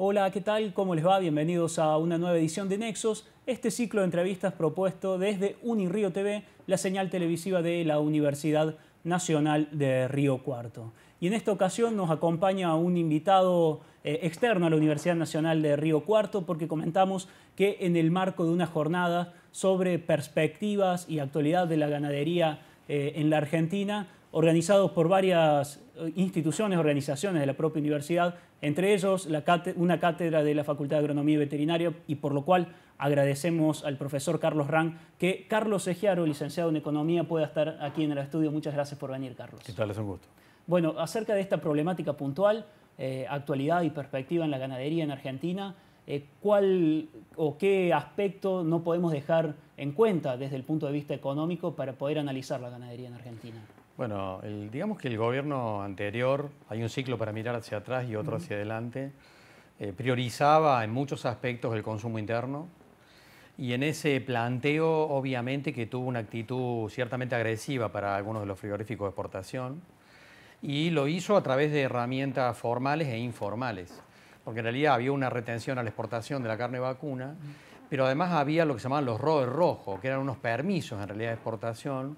Hola, ¿qué tal? ¿Cómo les va? Bienvenidos a una nueva edición de Nexos, este ciclo de entrevistas propuesto desde Unirío TV, la señal televisiva de la Universidad Nacional de Río Cuarto. Y en esta ocasión nos acompaña un invitado eh, externo a la Universidad Nacional de Río Cuarto porque comentamos que en el marco de una jornada sobre perspectivas y actualidad de la ganadería eh, en la Argentina, organizados por varias eh, instituciones, organizaciones de la propia universidad, entre ellos una cátedra de la Facultad de Agronomía y Veterinaria, y por lo cual agradecemos al profesor Carlos Rang que Carlos Ejiaro, licenciado en Economía, pueda estar aquí en el estudio. Muchas gracias por venir, Carlos. ¿Qué tal? Es un gusto. Bueno, acerca de esta problemática puntual, eh, actualidad y perspectiva en la ganadería en Argentina, eh, ¿cuál o qué aspecto no podemos dejar en cuenta desde el punto de vista económico para poder analizar la ganadería en Argentina? Bueno, digamos que el gobierno anterior, hay un ciclo para mirar hacia atrás y otro hacia adelante, eh, priorizaba en muchos aspectos el consumo interno y en ese planteo obviamente que tuvo una actitud ciertamente agresiva para algunos de los frigoríficos de exportación y lo hizo a través de herramientas formales e informales, porque en realidad había una retención a la exportación de la carne vacuna, pero además había lo que se llamaban los ROE rojos, que eran unos permisos en realidad de exportación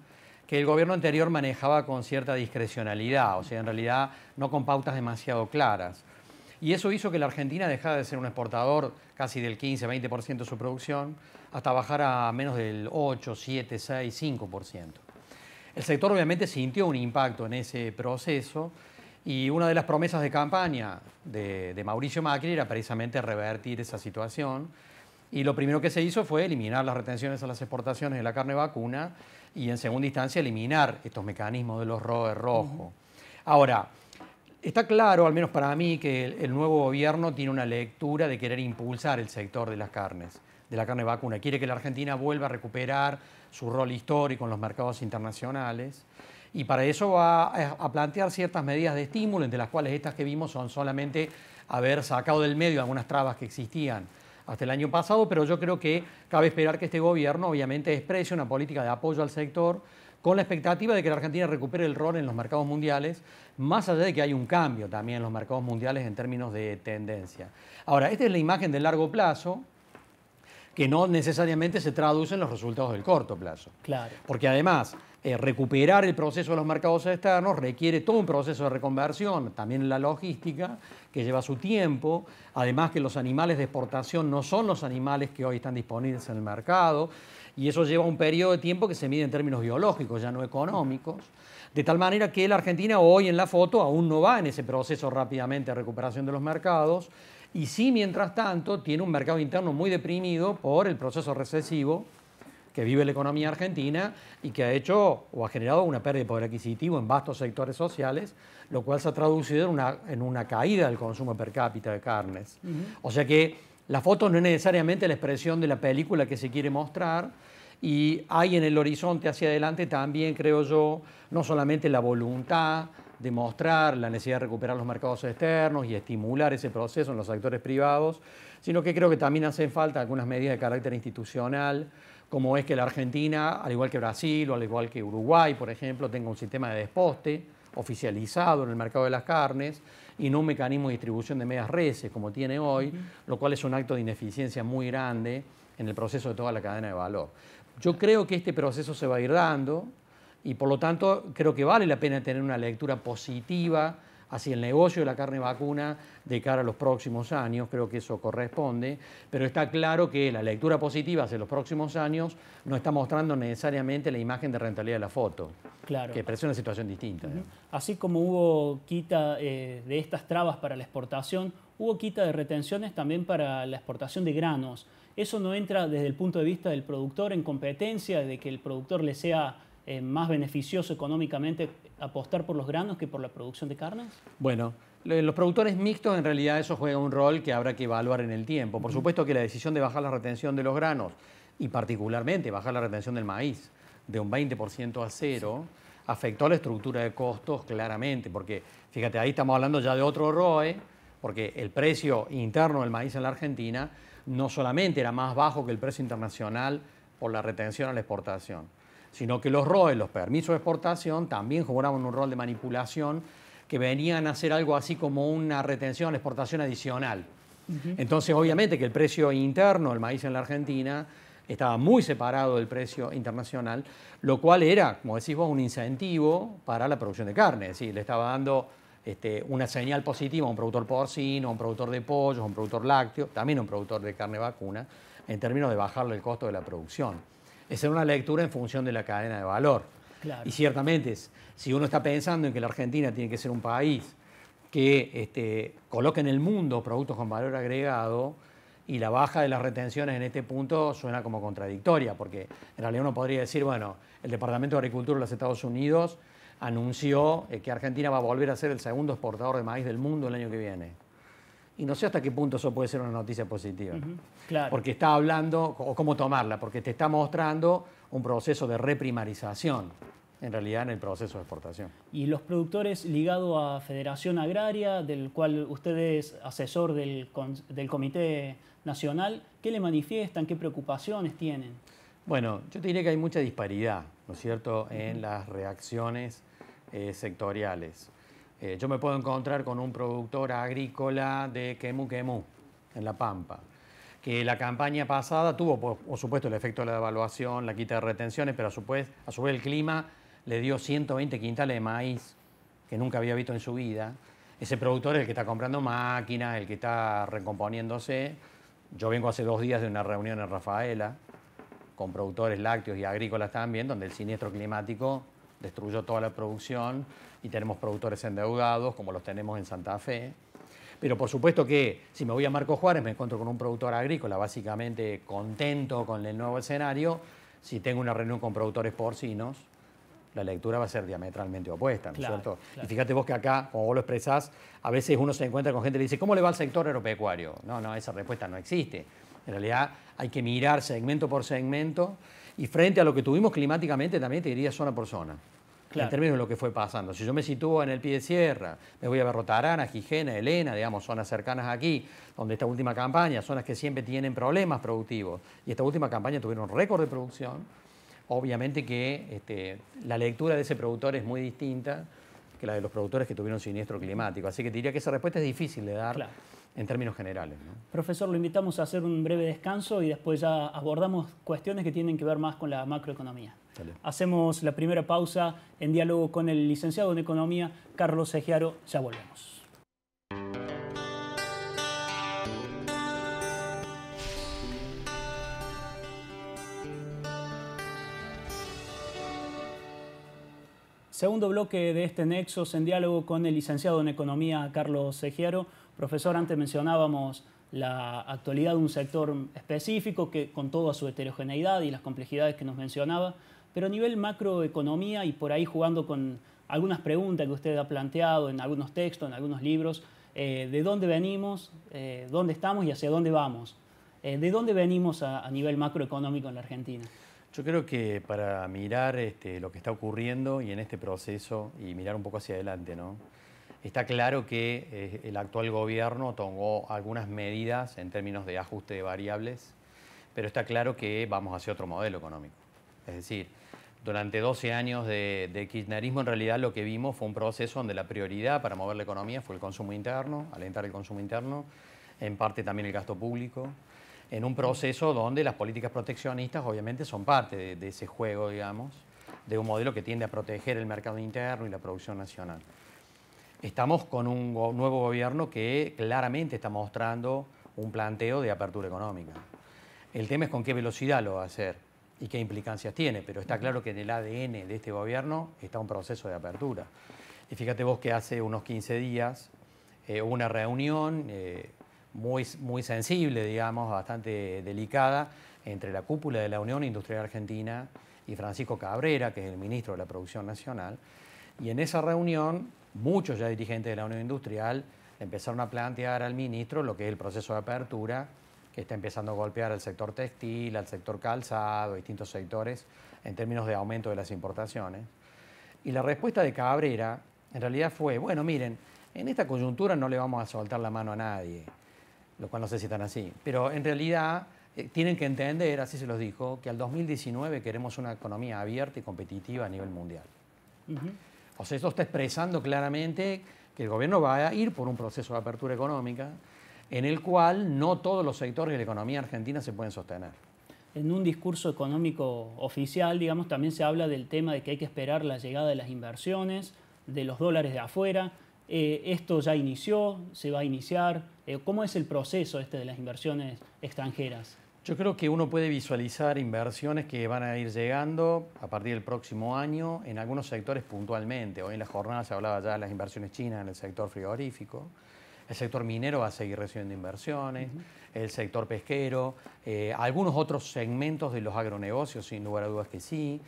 que el gobierno anterior manejaba con cierta discrecionalidad, o sea, en realidad no con pautas demasiado claras. Y eso hizo que la Argentina dejara de ser un exportador casi del 15-20% de su producción hasta bajar a menos del 8, 7, 6, 5%. El sector obviamente sintió un impacto en ese proceso y una de las promesas de campaña de, Mauricio Macri era precisamente revertir esa situación. Y lo primero que se hizo fue eliminar las retenciones a las exportaciones de la carne vacuna y en segunda instancia eliminar estos mecanismos de los ROE rojos. Ahora, está claro, al menos para mí, que el, nuevo gobierno tiene una lectura de querer impulsar el sector de las carnes, de la carne vacuna. Quiere que la Argentina vuelva a recuperar su rol histórico en los mercados internacionales y para eso va a plantear ciertas medidas de estímulo, entre las cuales estas que vimos son solamente haber sacado del medio algunas trabas que existían hasta el año pasado, pero yo creo que cabe esperar que este gobierno obviamente exprese una política de apoyo al sector con la expectativa de que la Argentina recupere el rol en los mercados mundiales, más allá de que hay un cambio también en los mercados mundiales en términos de tendencia. Ahora, esta es la imagen de largo plazo, que no necesariamente se traduce en los resultados del corto plazo. Claro. Porque además, eh, recuperar el proceso de los mercados externos requiere todo un proceso de reconversión, también la logística, que lleva su tiempo, además que los animales de exportación no son los animales que hoy están disponibles en el mercado, y eso lleva un periodo de tiempo que se mide en términos biológicos, ya no económicos, de tal manera que la Argentina hoy en la foto aún no va en ese proceso rápidamente de recuperación de los mercados, y sí, mientras tanto, tiene un mercado interno muy deprimido por el proceso recesivo que vive la economía argentina y que ha hecho o ha generado una pérdida de poder adquisitivo en vastos sectores sociales, lo cual se ha traducido en una, en una caída del consumo per cápita de carnes. O sea que la foto no es necesariamente la expresión de la película que se quiere mostrar y hay en el horizonte hacia adelante también, creo yo, no solamente la voluntad, de mostrar la necesidad de recuperar los mercados externos y estimular ese proceso en los actores privados, sino que creo que también hacen falta algunas medidas de carácter institucional como es que la Argentina, al igual que Brasil o al igual que Uruguay, por ejemplo, tenga un sistema de desposte oficializado en el mercado de las carnes y no un mecanismo de distribución de medias reses como tiene hoy, lo cual es un acto de ineficiencia muy grande en el proceso de toda la cadena de valor. Yo creo que este proceso se va a ir dando y por lo tanto creo que vale la pena tener una lectura positiva hacia el negocio de la carne vacuna de cara a los próximos años, creo que eso corresponde, pero está claro que la lectura positiva hacia los próximos años no está mostrando necesariamente la imagen de rentabilidad de la foto, claro. que parece una situación distinta. Así como hubo quita eh, de estas trabas para la exportación, hubo quita de retenciones también para la exportación de granos. Eso no entra desde el punto de vista del productor en competencia, de que el productor le sea eh, más beneficioso económicamente apostar por los granos que por la producción de carnes? Bueno, los productores mixtos en realidad eso juega un rol que habrá que evaluar en el tiempo. Por supuesto que la decisión de bajar la retención de los granos y particularmente bajar la retención del maíz de un 20% a cero afectó la estructura de costos claramente, porque fíjate, ahí estamos hablando ya de otro ROE, porque el precio interno del maíz en la Argentina no solamente era más bajo que el precio internacional por la retención a la exportación, sino que los ROE, los permisos de exportación, también jugaban un rol de manipulación que venían a hacer algo así como una retención, exportación adicional. Entonces, obviamente que el precio interno del maíz en la Argentina estaba muy separado del precio internacional, lo cual era, como decís vos, un incentivo para la producción de carne. Es decir, le estaba dando este, una señal positiva a un productor porcino, a un productor de pollos, a un productor lácteo, también a un productor de carne vacuna, en términos de bajarle el costo de la producción es una lectura en función de la cadena de valor. Y ciertamente, si uno está pensando en que la Argentina tiene que ser un país que este, coloque en el mundo productos con valor agregado, y la baja de las retenciones en este punto suena como contradictoria, porque en realidad uno podría decir, bueno, el Departamento de Agricultura de los Estados Unidos anunció eh, que Argentina va a volver a ser el segundo exportador de maíz del mundo el año que viene. Y no sé hasta qué punto eso puede ser una noticia positiva. claro. Porque está hablando, o cómo tomarla, porque te está mostrando un proceso de reprimarización, en realidad, en el proceso de exportación. Y los productores ligados a Federación Agraria, del cual usted es asesor del, Comité Nacional, ¿qué le manifiestan? ¿Qué preocupaciones tienen? Bueno, yo te diría que hay mucha disparidad, ¿no es cierto?, en las reacciones eh, sectoriales. Eh, yo me puedo encontrar con un productor agrícola de Quemu Quemu, en La Pampa, que la campaña pasada tuvo, por, supuesto, el efecto de la devaluación, la quita de retenciones, pero a su vez, a su vez el clima le dio 120 quintales de maíz que nunca había visto en su vida. Ese productor es el que está comprando máquinas, el que está recomponiéndose. Yo vengo hace dos días de una reunión en Rafaela con productores lácteos y agrícolas también, donde el siniestro climático destruyó toda la producción, y tenemos productores endeudados, como los tenemos en Santa Fe. Pero por supuesto que si me voy a Marco Juárez me encuentro con un productor agrícola básicamente contento con el nuevo escenario. Si tengo una reunión con productores porcinos, la lectura va a ser diametralmente opuesta, ¿no cierto? Y fíjate vos que acá, como vos lo expresás, a veces uno se encuentra con gente que dice, ¿cómo le va al sector agropecuario? No, no, esa respuesta no existe. En realidad hay que mirar segmento por segmento y frente a lo que tuvimos climáticamente también te diría zona por zona en términos de lo que fue pasando. Si yo me sitúo en el pie de sierra, me voy a ver Rotarana, Gijena, Elena, digamos, zonas cercanas aquí, donde esta última campaña, zonas que siempre tienen problemas productivos, y esta última campaña tuvieron récord de producción, obviamente que este, la lectura de ese productor es muy distinta que la de los productores que tuvieron siniestro climático. Así que diría que esa respuesta es difícil de dar en términos generales. Profesor, lo invitamos a hacer un breve descanso y después ya abordamos cuestiones que tienen que ver más con la macroeconomía. Hacemos la primera pausa en diálogo con el licenciado en Economía, Carlos Segiaro. Ya volvemos. Segundo bloque de este Nexos en diálogo con el licenciado en Economía, Carlos Segiaro. Profesor, antes mencionábamos la actualidad de un sector específico que con toda su heterogeneidad y las complejidades que nos mencionaba, pero a nivel macroeconomía y por ahí jugando con algunas preguntas que usted ha planteado en algunos textos, en algunos libros, eh, de dónde venimos, eh, dónde estamos y hacia dónde vamos. Eh, ¿De dónde venimos a, nivel macroeconómico en la Argentina? Yo creo que para mirar este, lo que está ocurriendo y en este proceso y mirar un poco hacia adelante, ¿no? Está claro que eh, el actual gobierno tomó algunas medidas en términos de ajuste de variables, pero está claro que vamos hacia otro modelo económico. Es decir, durante 12 años de, kirchnerismo en realidad lo que vimos fue un proceso donde la prioridad para mover la economía fue el consumo interno, alentar el consumo interno, en parte también el gasto público, en un proceso donde las políticas proteccionistas obviamente son parte de ese juego, digamos, de un modelo que tiende a proteger el mercado interno y la producción nacional. Estamos con un nuevo gobierno que claramente está mostrando un planteo de apertura económica. El tema es con qué velocidad lo va a hacer y qué implicancias tiene, pero está claro que en el ADN de este gobierno está un proceso de apertura. Y fíjate vos que hace unos 15 días eh, hubo una reunión eh, muy, muy sensible, digamos, bastante delicada, entre la cúpula de la Unión Industrial Argentina y Francisco Cabrera, que es el ministro de la Producción Nacional. Y en esa reunión muchos ya dirigentes de la Unión Industrial empezaron a plantear al ministro lo que es el proceso de apertura, que está empezando a golpear al sector textil, al sector calzado, distintos sectores, en términos de aumento de las importaciones. Y la respuesta de Cabrera en realidad fue, bueno, miren, en esta coyuntura no le vamos a soltar la mano a nadie, lo cual no sé si están así, pero en realidad eh, tienen que entender, así se los dijo, que al 2019 queremos una economía abierta y competitiva a nivel mundial. O sea, esto está expresando claramente que el gobierno va a ir por un proceso de apertura económica en el cual no todos los sectores de la economía argentina se pueden sostener. En un discurso económico oficial, digamos, también se habla del tema de que hay que esperar la llegada de las inversiones, de los dólares de afuera. Eh, ¿Esto ya inició? ¿Se va a iniciar? Eh, ¿Cómo es el proceso este de las inversiones extranjeras? Yo creo que uno puede visualizar inversiones que van a ir llegando a partir del próximo año en algunos sectores puntualmente. Hoy en la jornada se hablaba ya de las inversiones chinas en el sector frigorífico. El sector minero va a seguir recibiendo inversiones, el sector pesquero, eh, algunos otros segmentos de los agronegocios, sin lugar a dudas que sí.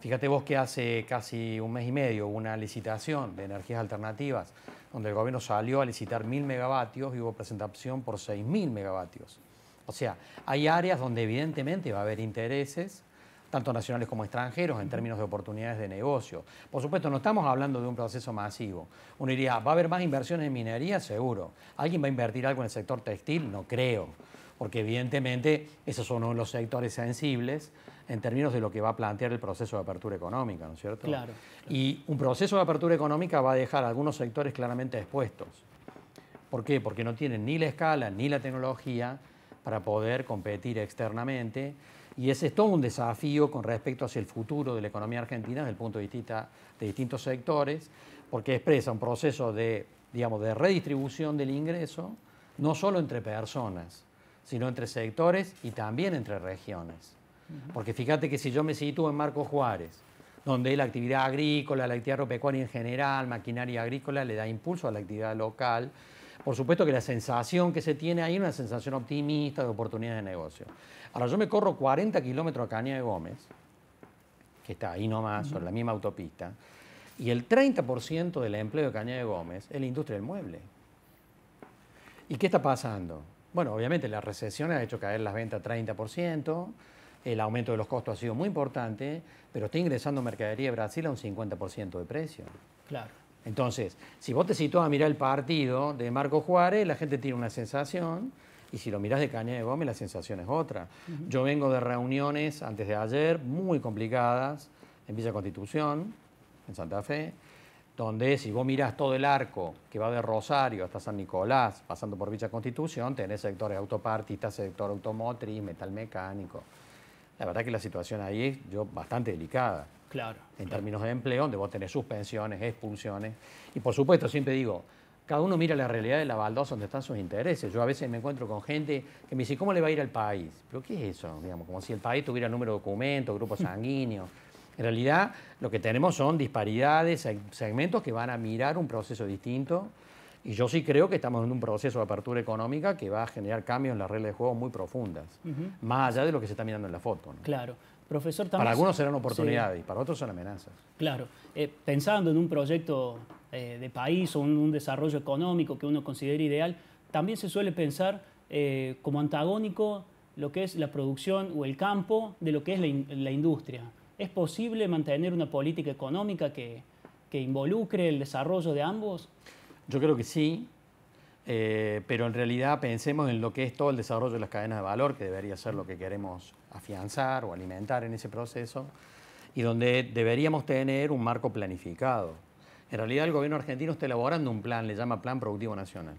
Fíjate vos que hace casi un mes y medio hubo una licitación de energías alternativas, donde el gobierno salió a licitar mil megavatios y hubo presentación por 6.000 megavatios. O sea, hay áreas donde evidentemente va a haber intereses, tanto nacionales como extranjeros, en términos de oportunidades de negocio. Por supuesto, no estamos hablando de un proceso masivo. Uno diría, ¿va a haber más inversiones en minería? Seguro. ¿Alguien va a invertir algo en el sector textil? No creo, porque evidentemente esos son los sectores sensibles en términos de lo que va a plantear el proceso de apertura económica, ¿no es cierto? Claro. Y un proceso de apertura económica va a dejar algunos sectores claramente expuestos. ¿Por qué? Porque no tienen ni la escala ni la tecnología para poder competir externamente. Y ese es todo un desafío con respecto hacia el futuro de la economía argentina desde el punto de vista de distintos sectores, porque expresa un proceso de, digamos, de redistribución del ingreso, no solo entre personas, sino entre sectores y también entre regiones. Porque fíjate que si yo me sitúo en Marco Juárez, donde la actividad agrícola, la actividad agropecuaria en general, maquinaria agrícola, le da impulso a la actividad local, por supuesto que la sensación que se tiene ahí es una sensación optimista de oportunidades de negocio. Ahora, yo me corro 40 kilómetros a Caña de Gómez, que está ahí nomás, sobre la misma autopista, y el 30% del empleo de Caña de Gómez es la industria del mueble. ¿Y qué está pasando? Bueno, obviamente la recesión ha hecho caer las ventas 30%, el aumento de los costos ha sido muy importante, pero está ingresando mercadería de Brasil a un 50% de precio. Claro. Entonces, si vos te sitúas a mirar el partido de Marco Juárez, la gente tiene una sensación, y si lo mirás de Caña de Gómez, la sensación es otra. Yo vengo de reuniones antes de ayer muy complicadas en Villa Constitución, en Santa Fe, donde si vos mirás todo el arco que va de Rosario hasta San Nicolás, pasando por Villa Constitución, tenés sectores autopartistas, sector automotriz, metal mecánico. La verdad que la situación ahí es yo, bastante delicada. En términos de empleo, donde vos tenés suspensiones, expulsiones. Y por supuesto, siempre digo, cada uno mira la realidad de la baldosa donde están sus intereses. Yo a veces me encuentro con gente que me dice, ¿cómo le va a ir al país? Pero ¿qué es eso? Digamos, como si el país tuviera número de documentos, grupos mm. sanguíneos. En realidad, lo que tenemos son disparidades, segmentos que van a mirar un proceso distinto. Y yo sí creo que estamos en un proceso de apertura económica que va a generar cambios en las reglas de juego muy profundas, más allá de lo que se está mirando en la foto. Claro. Profesor, Para algunos serán oportunidades y para otros son amenazas. Claro. Eh, pensando en un proyecto eh, de país o un, desarrollo económico que uno considere ideal, también se suele pensar eh, como antagónico lo que es la producción o el campo de lo que es la, industria. ¿Es posible mantener una política económica que, que involucre el desarrollo de ambos? Yo creo que sí, eh, pero en realidad pensemos en lo que es todo el desarrollo de las cadenas de valor, que debería ser lo que queremos afianzar o alimentar en ese proceso, y donde deberíamos tener un marco planificado. En realidad el gobierno argentino está elaborando un plan, le llama Plan Productivo Nacional.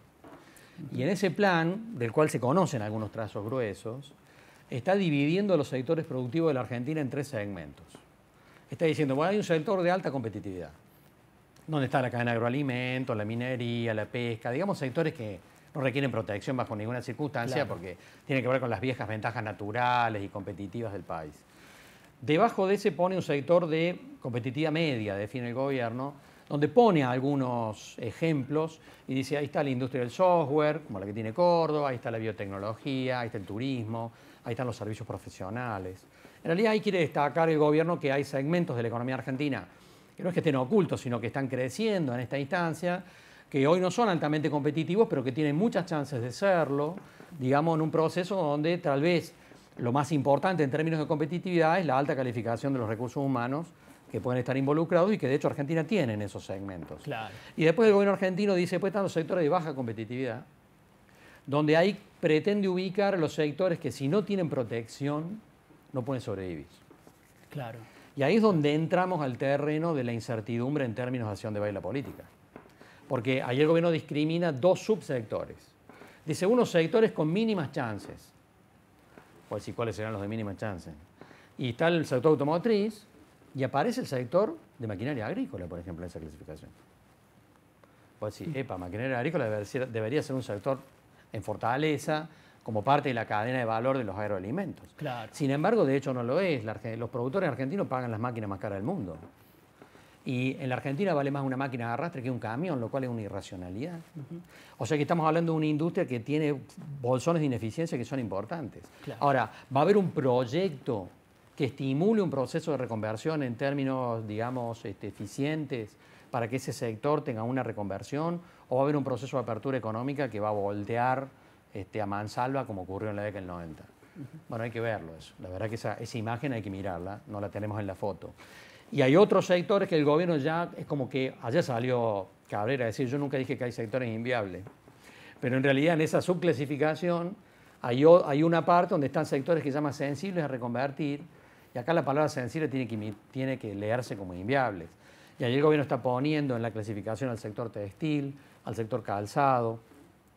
Y en ese plan, del cual se conocen algunos trazos gruesos, está dividiendo los sectores productivos de la Argentina en tres segmentos. Está diciendo, bueno, hay un sector de alta competitividad, donde está la cadena de agroalimentos, la minería, la pesca, digamos sectores que no requieren protección bajo ninguna circunstancia porque tiene que ver con las viejas ventajas naturales y competitivas del país. Debajo de ese pone un sector de competitividad media, define el gobierno, donde pone algunos ejemplos y dice, ahí está la industria del software, como la que tiene Córdoba, ahí está la biotecnología, ahí está el turismo, ahí están los servicios profesionales. En realidad ahí quiere destacar el gobierno que hay segmentos de la economía argentina que no es que estén ocultos, sino que están creciendo en esta instancia, que hoy no son altamente competitivos, pero que tienen muchas chances de serlo, digamos, en un proceso donde tal vez lo más importante en términos de competitividad es la alta calificación de los recursos humanos que pueden estar involucrados y que de hecho Argentina tiene en esos segmentos. Y después el gobierno argentino dice, pues están los sectores de baja competitividad, donde ahí pretende ubicar los sectores que si no tienen protección no pueden sobrevivir. Claro. Y ahí es donde entramos al terreno de la incertidumbre en términos de acción de baila política. Porque ahí el gobierno discrimina dos subsectores. Dice unos sectores con mínimas chances. Pues decir, ¿cuáles serán los de mínimas chances? Y está el sector automotriz y aparece el sector de maquinaria agrícola, por ejemplo, en esa clasificación. Pues sí, epa, maquinaria agrícola debería ser un sector en fortaleza, como parte de la cadena de valor de los agroalimentos. Sin embargo, de hecho no lo es. Los productores argentinos pagan las máquinas más caras del mundo. Y en la Argentina vale más una máquina de arrastre que un camión, lo cual es una irracionalidad. O sea que estamos hablando de una industria que tiene bolsones de ineficiencia que son importantes. Ahora, va a haber un proyecto que estimule un proceso de reconversión en términos, digamos, este, eficientes para que ese sector tenga una reconversión, o va a haber un proceso de apertura económica que va a voltear este, a mansalva como ocurrió en la década del 90. Bueno, hay que verlo eso. La verdad que esa, imagen hay que mirarla, no la tenemos en la foto. Y hay otros sectores que el gobierno ya, es como que allá salió Cabrera a decir, yo nunca dije que hay sectores inviables, pero en realidad en esa subclasificación hay, hay una parte donde están sectores que se llaman sensibles a reconvertir, y acá la palabra sensible tiene que, tiene que leerse como inviables. Y ahí el gobierno está poniendo en la clasificación al sector textil, al sector calzado,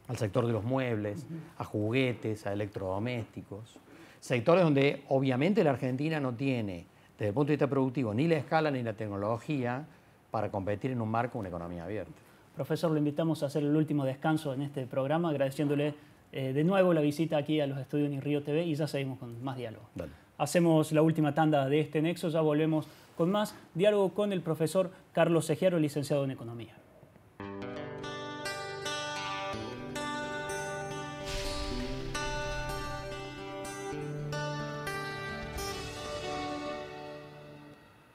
al sector de los muebles, a juguetes, a electrodomésticos. Sectores donde obviamente la Argentina no tiene, desde el punto de vista productivo, ni la escala ni la tecnología para competir en un marco, una economía abierta. Profesor, lo invitamos a hacer el último descanso en este programa, agradeciéndole eh, de nuevo la visita aquí a los estudios en Río TV y ya seguimos con más diálogo. Hacemos la última tanda de este nexo, ya volvemos con más diálogo con el profesor Carlos Sejero, licenciado en Economía.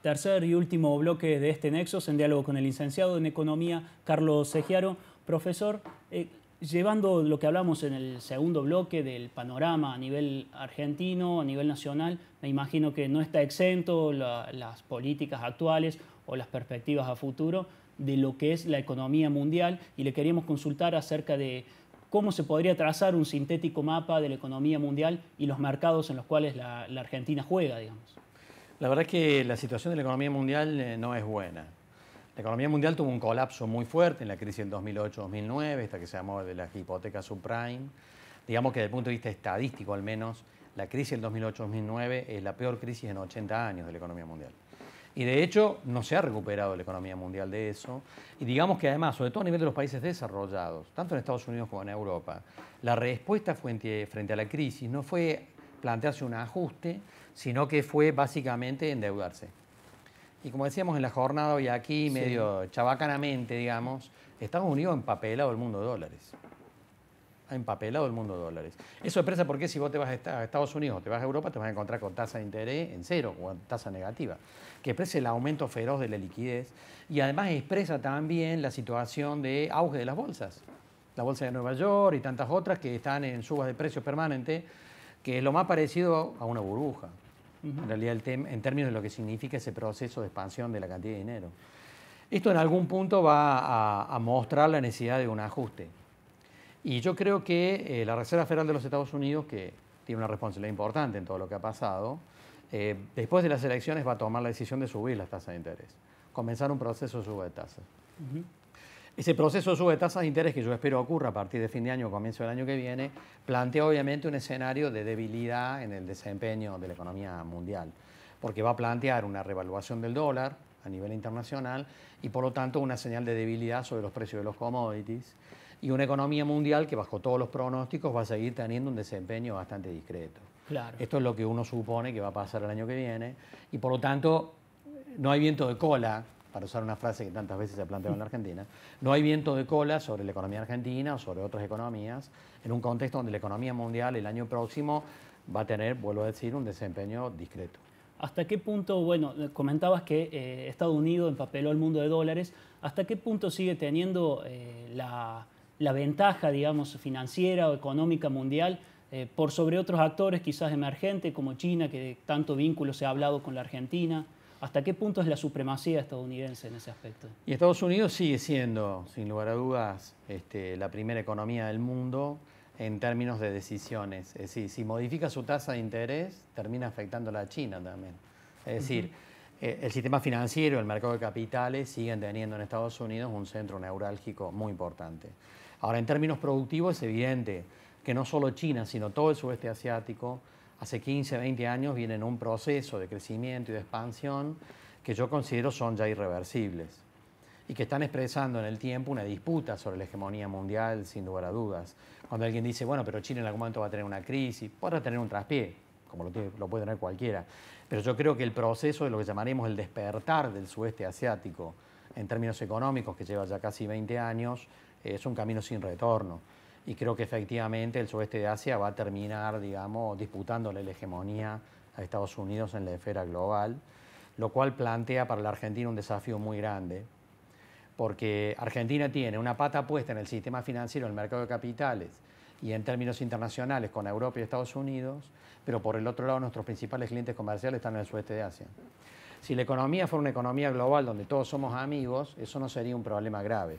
tercer y último bloque de este Nexos en diálogo con el licenciado en Economía, Carlos Segiaro. Profesor, eh, llevando lo que hablamos en el segundo bloque del panorama a nivel argentino, a nivel nacional, me imagino que no está exento las políticas actuales o las perspectivas a futuro de lo que es la economía mundial y le queríamos consultar acerca de cómo se podría trazar un sintético mapa de la economía mundial y los mercados en los cuales la Argentina juega, digamos. La verdad es que la situación de la economía mundial eh, no es buena. La economía mundial tuvo un colapso muy fuerte en la crisis del 2008-2009, esta que se llamó de las hipotecas subprime. Digamos que desde el punto de vista estadístico al menos, la crisis del 2008-2009 es la peor crisis en 80 años de la economía mundial. Y de hecho no se ha recuperado la economía mundial de eso. Y digamos que además, sobre todo a nivel de los países desarrollados, tanto en Estados Unidos como en Europa, la respuesta frente a la crisis no fue plantearse un ajuste, sino que fue básicamente endeudarse. Y como decíamos en la jornada hoy aquí, medio chabacanamente, digamos, Estados Unidos ha empapelado el mundo de dólares. Ha empapelado el mundo de dólares. Eso expresa porque si vos te vas a Estados Unidos o te vas a Europa, te vas a encontrar con tasa de interés en cero o tasa negativa, que expresa el aumento feroz de la liquidez y además expresa también la situación de auge de las bolsas. La bolsa de Nueva York y tantas otras que están en subas de precios permanentes, que es lo más parecido a una burbuja en realidad el en términos de lo que significa ese proceso de expansión de la cantidad de dinero. Esto en algún punto va a, mostrar la necesidad de un ajuste. Y yo creo que eh, la Reserva Federal de los Estados Unidos, que tiene una responsabilidad importante en todo lo que ha pasado, eh, después de las elecciones va a tomar la decisión de subir las tasas de interés, comenzar un proceso de suba de tasas. Ese proceso de sube de tasas de interés que yo espero ocurra a partir de fin de año, o comienzo del año que viene, plantea obviamente un escenario de debilidad en el desempeño de la economía mundial, porque va a plantear una revaluación del dólar a nivel internacional y por lo tanto una señal de debilidad sobre los precios de los commodities y una economía mundial que bajo todos los pronósticos va a seguir teniendo un desempeño bastante discreto. Claro. Esto es lo que uno supone que va a pasar el año que viene y por lo tanto no hay viento de cola para usar una frase que tantas veces se ha planteado en la Argentina, no hay viento de cola sobre la economía argentina o sobre otras economías, en un contexto donde la economía mundial el año próximo va a tener, vuelvo a decir, un desempeño discreto. ¿Hasta qué punto, bueno, comentabas que eh, Estados Unidos empapeló al mundo de dólares, ¿hasta qué punto sigue teniendo eh, la, ventaja, digamos, financiera o económica mundial eh, por sobre otros actores quizás emergentes como China, que de tanto vínculo se ha hablado con la Argentina? ¿Hasta qué punto es la supremacía estadounidense en ese aspecto? Y Estados Unidos sigue siendo, sin lugar a dudas, este, la primera economía del mundo en términos de decisiones. Es decir, si modifica su tasa de interés, termina afectando a la China también. Es decir, eh, el sistema financiero, el mercado de capitales siguen teniendo en Estados Unidos un centro neurálgico muy importante. Ahora, en términos productivos es evidente que no solo China, sino todo el sudeste asiático, hace 15, 20 años vienen un proceso de crecimiento y de expansión que yo considero son ya irreversibles y que están expresando en el tiempo una disputa sobre la hegemonía mundial, sin lugar a dudas. Cuando alguien dice, bueno, pero China en algún momento va a tener una crisis, podrá tener un traspié, como lo, lo, puede tener cualquiera, pero yo creo que el proceso de lo que llamaremos el despertar del sudeste asiático, en términos económicos, que lleva ya casi 20 años, es un camino sin retorno y creo que efectivamente el sudeste de Asia va a terminar, digamos, disputándole la hegemonía a Estados Unidos en la esfera global, lo cual plantea para la Argentina un desafío muy grande, porque Argentina tiene una pata puesta en el sistema financiero, en el mercado de capitales y en términos internacionales con Europa y Estados Unidos, pero por el otro lado nuestros principales clientes comerciales están en el sudeste de Asia. Si la economía fuera una economía global donde todos somos amigos, eso no sería un problema grave.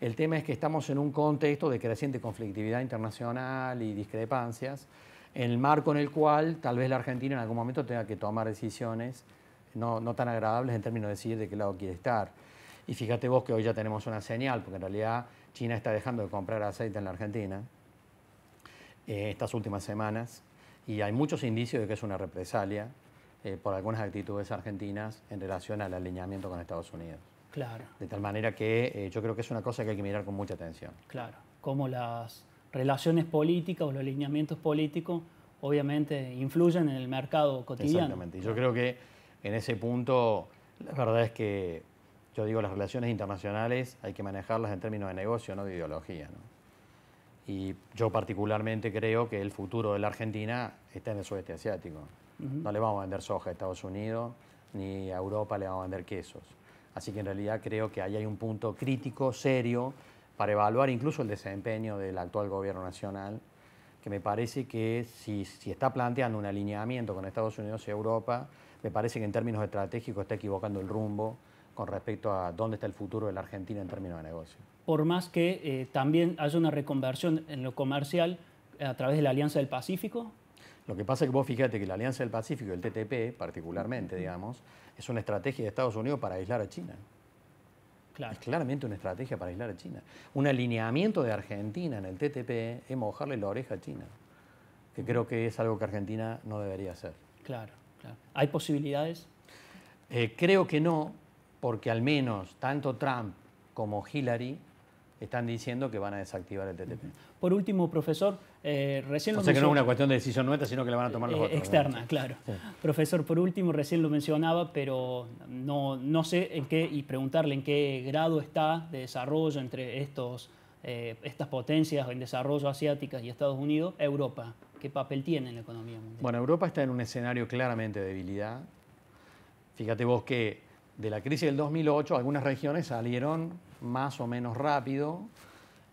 El tema es que estamos en un contexto de creciente conflictividad internacional y discrepancias, en el marco en el cual tal vez la Argentina en algún momento tenga que tomar decisiones no, tan agradables en términos de decidir de qué lado quiere estar. Y fíjate vos que hoy ya tenemos una señal, porque en realidad China está dejando de comprar aceite en la Argentina eh, estas últimas semanas y hay muchos indicios de que es una represalia eh, por algunas actitudes argentinas en relación al alineamiento con Estados Unidos. Claro. De tal manera que eh, yo creo que es una cosa que hay que mirar con mucha atención. Claro, como las relaciones políticas o los alineamientos políticos obviamente influyen en el mercado cotidiano. Exactamente, y yo creo que en ese punto la verdad es que yo digo las relaciones internacionales hay que manejarlas en términos de negocio, no de ideología. Y yo particularmente creo que el futuro de la Argentina está en el sudeste asiático. No le vamos a vender soja a Estados Unidos, ni a Europa le vamos a vender quesos. Así que en realidad creo que ahí hay un punto crítico, serio, para evaluar incluso el desempeño del actual gobierno nacional, que me parece que si, está planteando un alineamiento con Estados Unidos y Europa, me parece que en términos estratégicos está equivocando el rumbo con respecto a dónde está el futuro de la Argentina en términos de negocio. Por más que eh, también haya una reconversión en lo comercial eh, a través de la Alianza del Pacífico, lo que pasa es que vos fíjate que la Alianza del Pacífico, el TTP particularmente, digamos, es una estrategia de Estados Unidos para aislar a China. Claro. Es claramente una estrategia para aislar a China. Un alineamiento de Argentina en el TTP es mojarle la oreja a China, que creo que es algo que Argentina no debería hacer. Claro, claro. ¿Hay posibilidades? Eh, creo que no, porque al menos tanto Trump como Hillary están diciendo que van a desactivar el TTP. Por último, profesor, eh, recién lo lo O sea que no es una cuestión de decisión nuestra, sino que la van a tomar los eh, Externa, claro. Profesor, por último, recién lo mencionaba, pero no, no sé en qué, y preguntarle en qué grado está de desarrollo entre estos, eh, estas potencias en desarrollo asiáticas y Estados Unidos, Europa. ¿Qué papel tiene en la economía mundial? Bueno, Europa está en un escenario claramente de debilidad. Fíjate vos que de la crisis del 2008, algunas regiones salieron más o menos rápido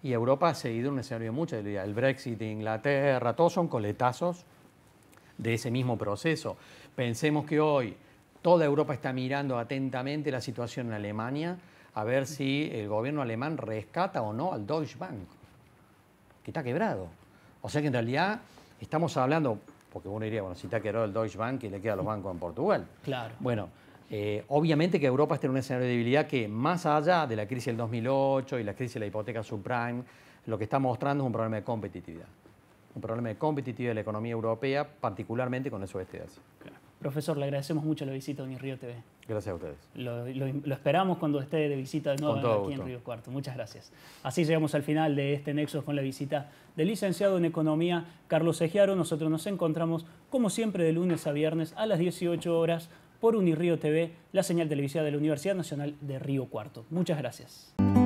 y Europa ha seguido un escenario mucho. El Brexit de Inglaterra, todos son coletazos de ese mismo proceso. Pensemos que hoy toda Europa está mirando atentamente la situación en Alemania a ver si el gobierno alemán rescata o no al Deutsche Bank, que está quebrado. O sea que en realidad estamos hablando, porque uno diría, bueno, si está quebrado el Deutsche Bank y le queda a los bancos en Portugal. Claro. Bueno, eh, obviamente que Europa está en un escenario de debilidad que, más allá de la crisis del 2008 y la crisis de la hipoteca subprime, lo que está mostrando es un problema de competitividad. Un problema de competitividad de la economía europea, particularmente con el sudeste de Profesor, le agradecemos mucho la visita a Río TV. Gracias a ustedes. Lo, esperamos cuando esté de visita de nuevo aquí en Río Cuarto. Muchas gracias. Así llegamos al final de este Nexo con la visita del licenciado en Economía, Carlos Ejiaro. Nosotros nos encontramos, como siempre, de lunes a viernes a las 18 horas por Unirío TV, la señal televisiva de la Universidad Nacional de Río Cuarto. Muchas gracias.